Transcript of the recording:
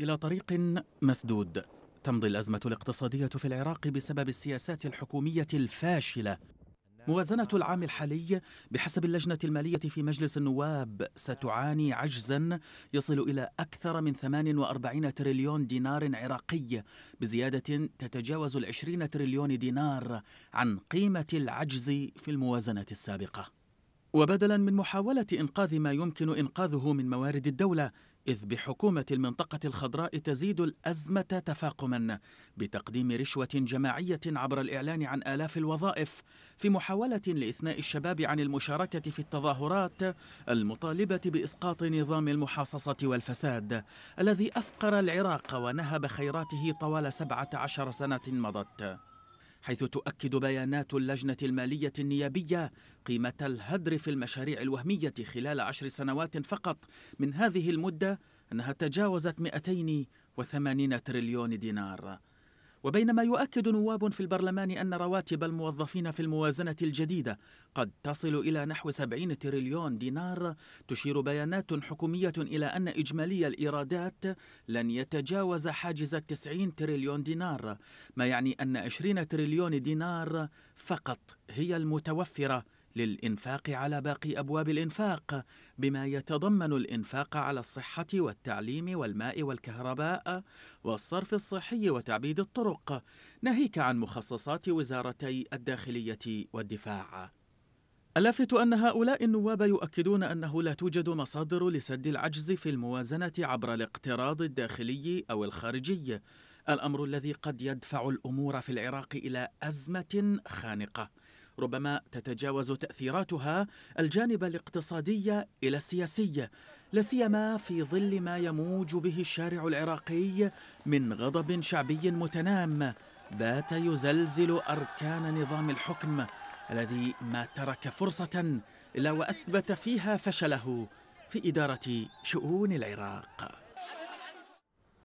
إلى طريق مسدود تمضي الأزمة الاقتصادية في العراق بسبب السياسات الحكومية الفاشلة موازنة العام الحالي بحسب اللجنة المالية في مجلس النواب ستعاني عجزا يصل إلى أكثر من 48 تريليون دينار عراقي بزيادة تتجاوز العشرين تريليون دينار عن قيمة العجز في الموازنة السابقة وبدلا من محاولة إنقاذ ما يمكن إنقاذه من موارد الدولة إذ بحكومة المنطقة الخضراء تزيد الأزمة تفاقما بتقديم رشوة جماعية عبر الإعلان عن آلاف الوظائف في محاولة لإثناء الشباب عن المشاركة في التظاهرات المطالبة بإسقاط نظام المحاصصة والفساد الذي أفقر العراق ونهب خيراته طوال 17 سنة مضت حيث تؤكد بيانات اللجنة المالية النيابية قيمة الهدر في المشاريع الوهمية خلال عشر سنوات فقط من هذه المدة أنها تجاوزت 280 تريليون دينار وبينما يؤكد نواب في البرلمان أن رواتب الموظفين في الموازنة الجديدة قد تصل إلى نحو 70 تريليون دينار تشير بيانات حكومية إلى أن إجمالي الإيرادات لن يتجاوز حاجز 90 تريليون دينار ما يعني أن 20 تريليون دينار فقط هي المتوفرة للإنفاق على باقي أبواب الإنفاق بما يتضمن الإنفاق على الصحة والتعليم والماء والكهرباء والصرف الصحي وتعبيد الطرق ناهيك عن مخصصات وزارتي الداخلية والدفاع اللافت أن هؤلاء النواب يؤكدون أنه لا توجد مصادر لسد العجز في الموازنة عبر الاقتراض الداخلي أو الخارجي الأمر الذي قد يدفع الأمور في العراق إلى أزمة خانقة ربما تتجاوز تأثيراتها الجانب الاقتصادي إلى السياسي لسيما في ظل ما يموج به الشارع العراقي من غضب شعبي متنام بات يزلزل أركان نظام الحكم الذي ما ترك فرصة إلا وأثبت فيها فشله في إدارة شؤون العراق